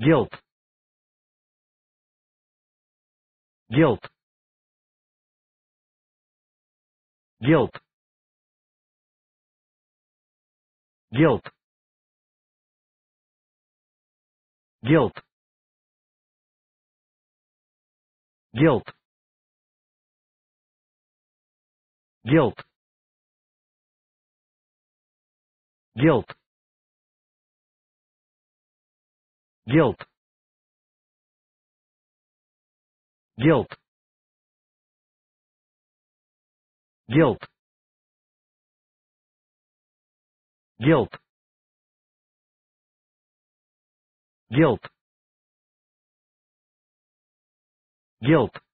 guilt guilt guilt guilt guilt guilt guilt guilt Гелт. Гелт. Гелт. Гелт. Гелт. Гелт.